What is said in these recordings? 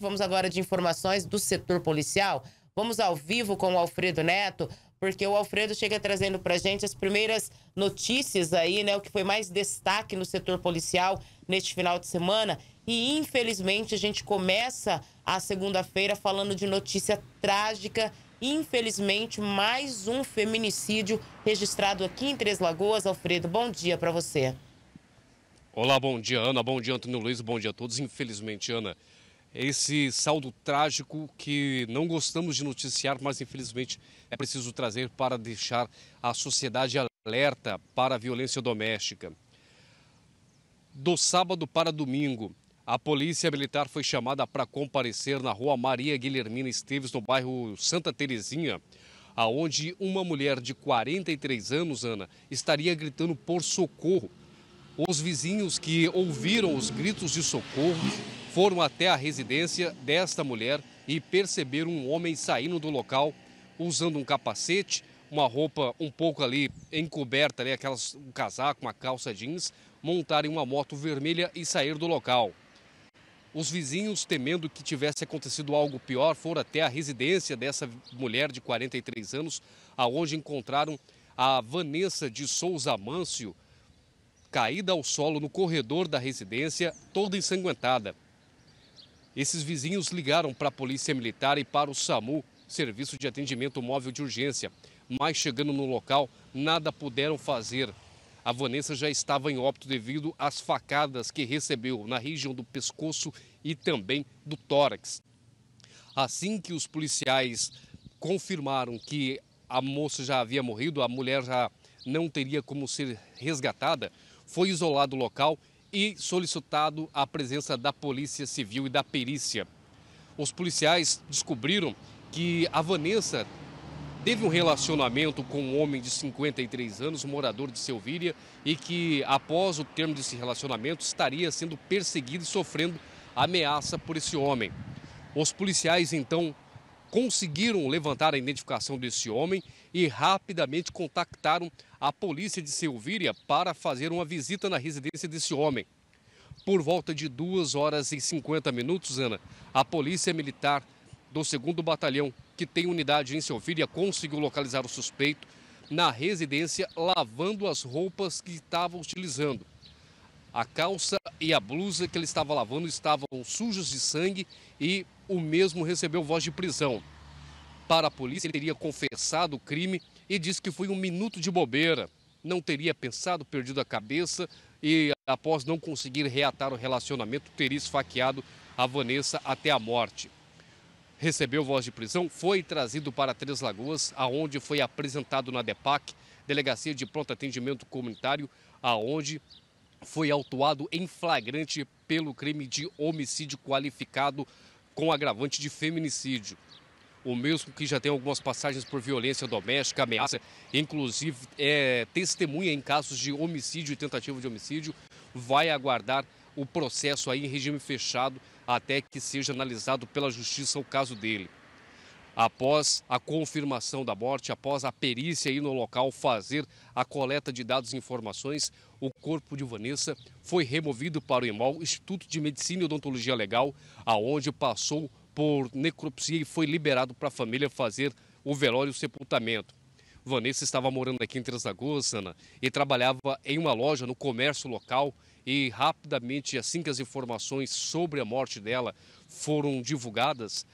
Vamos agora de informações do setor policial. Vamos ao vivo com o Alfredo Neto, porque o Alfredo chega trazendo para gente as primeiras notícias aí, né? O que foi mais destaque no setor policial neste final de semana. E infelizmente a gente começa a segunda-feira falando de notícia trágica. Infelizmente, mais um feminicídio registrado aqui em Três Lagoas. Alfredo, bom dia para você. Olá, bom dia, Ana. Bom dia, Antônio Luiz. Bom dia a todos. Infelizmente, Ana, é esse saldo trágico que não gostamos de noticiar, mas infelizmente é preciso trazer para deixar a sociedade alerta para a violência doméstica. Do sábado para domingo, a polícia militar foi chamada para comparecer na rua Maria Guilhermina Esteves, no bairro Santa Terezinha, aonde uma mulher de 43 anos, Ana, estaria gritando por socorro. Os vizinhos que ouviram os gritos de socorro foram até a residência desta mulher e perceberam um homem saindo do local usando um capacete, uma roupa um pouco ali encoberta, ali, né, aquelas, um casaco, uma calça jeans, montarem uma moto vermelha e sair do local. Os vizinhos, temendo que tivesse acontecido algo pior, foram até a residência dessa mulher de 43 anos, aonde encontraram a Vanessa de Souza Mâncio caída ao solo no corredor da residência, toda ensanguentada. Esses vizinhos ligaram para a Polícia Militar e para o SAMU, Serviço de Atendimento Móvel de Urgência. Mas chegando no local, nada puderam fazer. A Vanessa já estava em óbito devido às facadas que recebeu na região do pescoço e também do tórax. Assim que os policiais confirmaram que a moça já havia morrido, a mulher já não teria como ser resgatada, foi isolado o local e solicitado a presença da Polícia Civil e da perícia. Os policiais descobriram que a Vanessa teve um relacionamento com um homem de 53 anos, morador de Selvíria, e que após o termo desse relacionamento estaria sendo perseguido e sofrendo ameaça por esse homem. Os policiais então conseguiram levantar a identificação desse homem e rapidamente contactaram a polícia de Silvíria para fazer uma visita na residência desse homem. Por volta de 2 horas e 50 minutos, Ana, a polícia militar do 2 Batalhão, que tem unidade em Silvíria, conseguiu localizar o suspeito na residência lavando as roupas que estava utilizando. A calça e a blusa que ele estava lavando estavam sujos de sangue e o mesmo recebeu voz de prisão. Para a polícia, ele teria confessado o crime e disse que foi um minuto de bobeira. Não teria pensado, perdido a cabeça e, após não conseguir reatar o relacionamento, teria esfaqueado a Vanessa até a morte. Recebeu voz de prisão, foi trazido para Três Lagoas, aonde foi apresentado na DEPAC, Delegacia de Pronto Atendimento Comunitário, aonde foi autuado em flagrante pelo crime de homicídio qualificado com agravante de feminicídio. O mesmo que já tem algumas passagens por violência doméstica, ameaça, inclusive é, testemunha em casos de homicídio e tentativa de homicídio, vai aguardar o processo aí em regime fechado até que seja analisado pela justiça o caso dele após a confirmação da morte, após a perícia aí no local fazer a coleta de dados e informações, o corpo de Vanessa foi removido para o IMOL, Instituto de Medicina e Odontologia Legal, aonde passou por necropsia e foi liberado para a família fazer o velório e o sepultamento. Vanessa estava morando aqui em Três Lagoas, Ana, e trabalhava em uma loja no comércio local e rapidamente, assim que as informações sobre a morte dela foram divulgadas,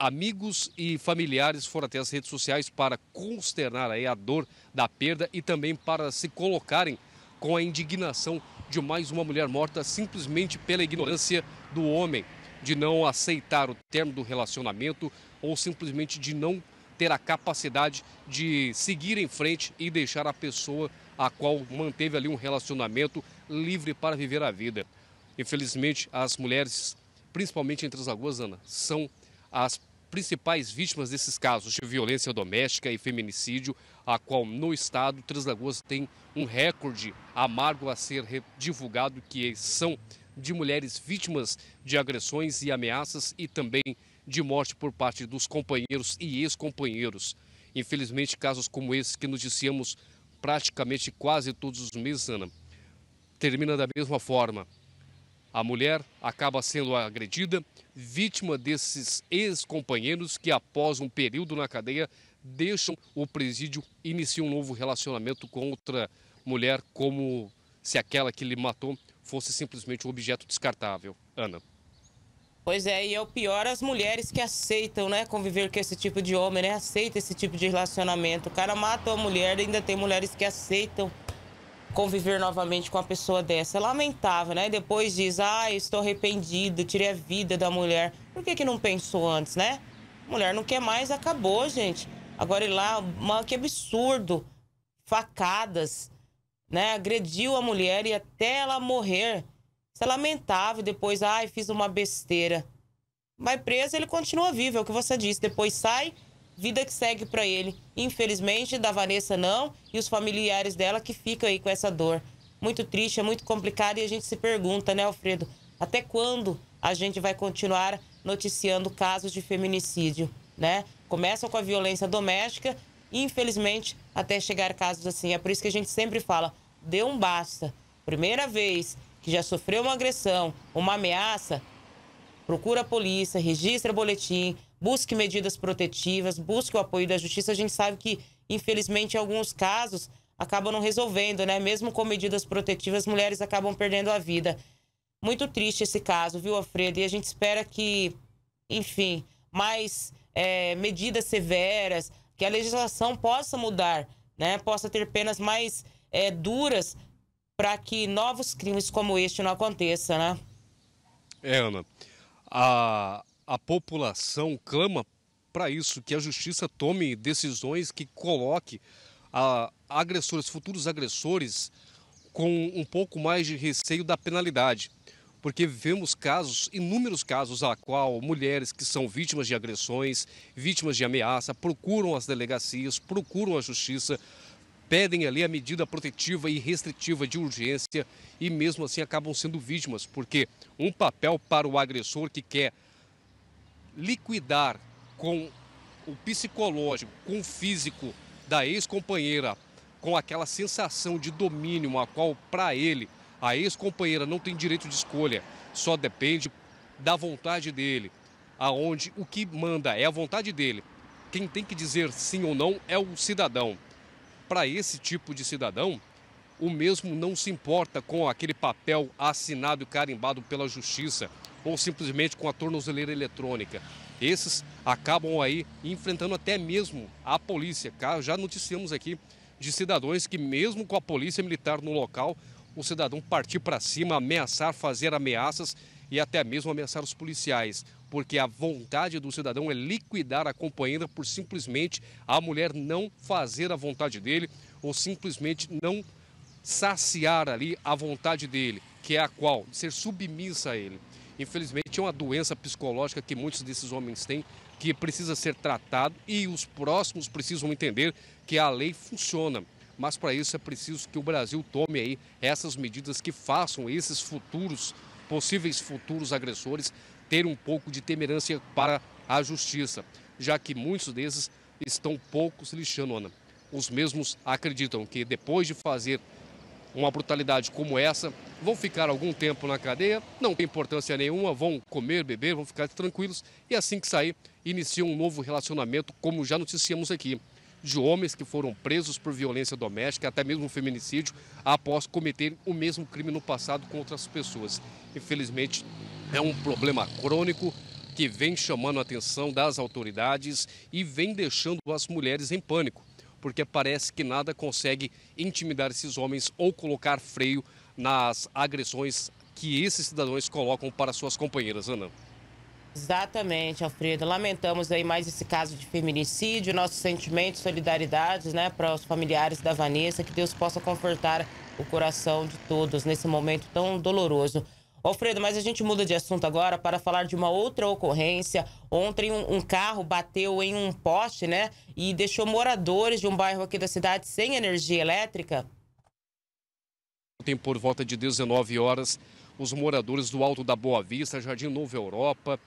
amigos e familiares foram até as redes sociais para consternar a dor da perda e também para se colocarem com a indignação de mais uma mulher morta simplesmente pela ignorância do homem, de não aceitar o termo do relacionamento ou simplesmente de não ter a capacidade de seguir em frente e deixar a pessoa a qual manteve ali um relacionamento livre para viver a vida. Infelizmente, as mulheres, principalmente entre as lagoas, Ana, são as principais vítimas desses casos de violência doméstica e feminicídio, a qual no estado Três Lagoas tem um recorde amargo a ser divulgado, que são de mulheres vítimas de agressões e ameaças e também de morte por parte dos companheiros e ex-companheiros. Infelizmente, casos como esse que noticiamos praticamente quase todos os meses, Ana, termina da mesma forma. A mulher acaba sendo agredida, vítima desses ex-companheiros que, após um período na cadeia, deixam o presídio e iniciam um novo relacionamento com outra mulher, como se aquela que lhe matou fosse simplesmente um objeto descartável. Ana. Pois é, e é o pior as mulheres que aceitam, né, conviver com esse tipo de homem, né? Aceita esse tipo de relacionamento. O cara mata a mulher, ainda tem mulheres que aceitam conviver novamente com uma pessoa dessa. É lamentável, né? Depois diz, ah, estou arrependido, tirei a vida da mulher. Por que, que não pensou antes, né? Mulher não quer mais, acabou, gente. Agora ele lá, mano, que absurdo. Facadas, né? Agrediu a mulher e até ela morrer. Isso é lamentável. Depois, ai, ah, fiz uma besteira. Vai preso, ele continua vivo, é o que você disse. Depois sai vida que segue para ele. Infelizmente, da Vanessa não, e os familiares dela que ficam aí com essa dor. Muito triste, é muito complicado e a gente se pergunta, né, Alfredo, até quando a gente vai continuar noticiando casos de feminicídio, né? Começam com a violência doméstica, infelizmente, até chegar casos assim. É por isso que a gente sempre fala, dê um basta. Primeira vez que já sofreu uma agressão, uma ameaça, procura a polícia, registra boletim, busque medidas protetivas, busque o apoio da justiça. A gente sabe que, infelizmente, em alguns casos acabam não resolvendo, né? Mesmo com medidas protetivas, mulheres acabam perdendo a vida. Muito triste esse caso, viu, Alfredo? E a gente espera que, enfim, mais é, medidas severas, que a legislação possa mudar, né? Possa ter penas mais é, duras para que novos crimes como este não aconteçam, né? É, Ana. A, a população clama para isso, que a justiça tome decisões que coloque a ah, agressores, futuros agressores, com um pouco mais de receio da penalidade. Porque vemos casos, inúmeros casos, a qual mulheres que são vítimas de agressões, vítimas de ameaça, procuram as delegacias, procuram a justiça, pedem ali a medida protetiva e restritiva de urgência e mesmo assim acabam sendo vítimas, porque um papel para o agressor que quer liquidar com o psicológico, com o físico da ex-companheira, com aquela sensação de domínio, a qual, para ele, a ex-companheira não tem direito de escolha, só depende da vontade dele, aonde o que manda é a vontade dele. Quem tem que dizer sim ou não é o cidadão. Para esse tipo de cidadão, o mesmo não se importa com aquele papel assinado e carimbado pela justiça, ou simplesmente com a tornozeleira eletrônica. Esses acabam aí enfrentando até mesmo a polícia. Já noticiamos aqui de cidadãos que, mesmo com a polícia militar no local, o cidadão partir para cima, ameaçar, fazer ameaças e até mesmo ameaçar os policiais, porque a vontade do cidadão é liquidar a companheira por simplesmente a mulher não fazer a vontade dele ou simplesmente não saciar ali a vontade dele, que é a qual? Ser submissa a ele. Infelizmente, é uma doença psicológica que muitos desses homens têm, que precisa ser tratado e os próximos precisam entender que a lei funciona. Mas para isso é preciso que o Brasil tome aí essas medidas que façam esses futuros, possíveis futuros agressores, ter um pouco de temerância para a justiça, já que muitos desses estão poucos lixando, Ana. Os mesmos acreditam que depois de fazer uma brutalidade como essa, vão ficar algum tempo na cadeia, não tem importância nenhuma, vão comer, beber, vão ficar tranquilos e assim que sair, iniciam um novo relacionamento, como já noticiamos aqui, de homens que foram presos por violência doméstica, até mesmo feminicídio, após cometer o mesmo crime no passado com outras pessoas. Infelizmente, é um problema crônico que vem chamando a atenção das autoridades e vem deixando as mulheres em pânico porque parece que nada consegue intimidar esses homens ou colocar freio nas agressões que esses cidadãos colocam para suas companheiras, Ana. Exatamente, Alfredo. Lamentamos aí mais esse caso de feminicídio. Nossos sentimentos, solidariedades, né, para os familiares da Vanessa. Que Deus possa confortar o coração de todos nesse momento tão doloroso. Alfredo, mas a gente muda de assunto agora para falar de uma outra ocorrência. Ontem um, um, carro bateu em um poste, né? E deixou moradores de um bairro aqui da cidade sem energia elétrica. Ontem, por volta de 19 horas, os moradores do Alto da Boa Vista, Jardim Nova Europa,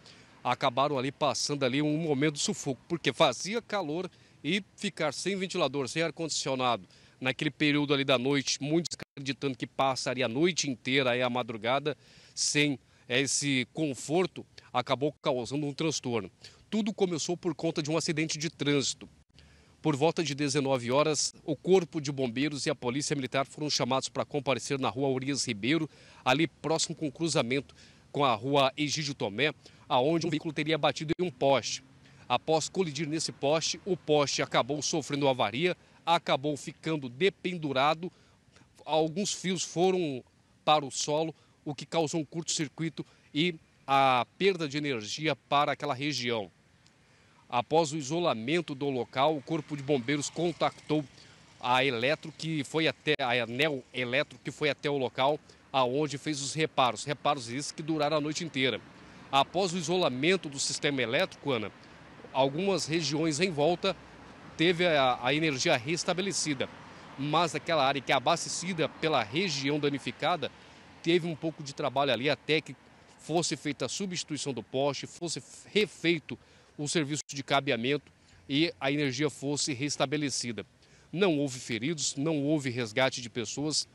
acabaram ali passando ali um momento de sufoco, porque fazia calor e ficar sem ventilador, sem ar-condicionado, naquele período ali da noite, muitos acreditando que passaria a noite inteira, aí a madrugada, sem esse conforto acabou causando um transtorno. Tudo começou por conta de um acidente de trânsito. Por volta de 19 horas, o Corpo de Bombeiros e a Polícia Militar foram chamados para comparecer na rua Urias Ribeiro, ali próximo com o cruzamento com a rua Egídio Tomé, aonde um veículo teria batido em um poste. Após colidir nesse poste, o poste acabou sofrendo avaria, acabou ficando dependurado, alguns fios foram para o solo o que causou um curto-circuito e a perda de energia para aquela região. Após o isolamento do local, o Corpo de Bombeiros contactou a Eletro que foi até a anel Eletro que foi até o local aonde fez os reparos. Reparos esses que duraram a noite inteira. Após o isolamento do sistema elétrico, Ana, algumas regiões em volta teve a, a energia restabelecida, mas aquela área que é abastecida pela região danificada teve um pouco de trabalho ali até que fosse feita a substituição do poste, fosse refeito o serviço de cabeamento e a energia fosse restabelecida. Não houve feridos, não houve resgate de pessoas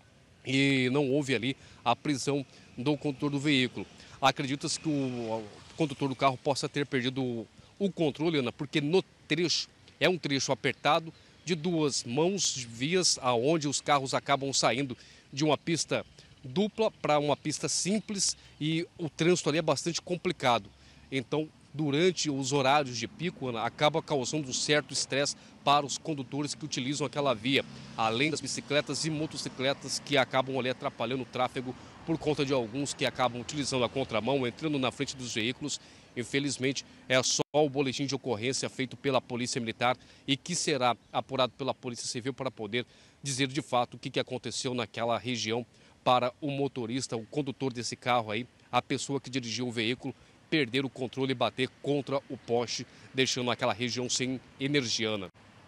e não houve ali a prisão do condutor do veículo. Acredita-se que o condutor do carro possa ter perdido o controle, Ana, porque no trecho, é um trecho apertado de duas mãos, vias aonde os carros acabam saindo de uma pista dupla para uma pista simples e o trânsito ali é bastante complicado. Então, durante os horários de pico, Ana, acaba causando um certo estresse para os condutores que utilizam aquela via, além das bicicletas e motocicletas que acabam ali atrapalhando o tráfego por conta de alguns que acabam utilizando a contramão, entrando na frente dos veículos. Infelizmente, é só o boletim de ocorrência feito pela Polícia Militar e que será apurado pela Polícia Civil para poder dizer de fato o que aconteceu naquela região para o motorista, o condutor desse carro aí, a pessoa que dirigiu o veículo, perder o controle e bater contra o poste, deixando aquela região sem energia. Né?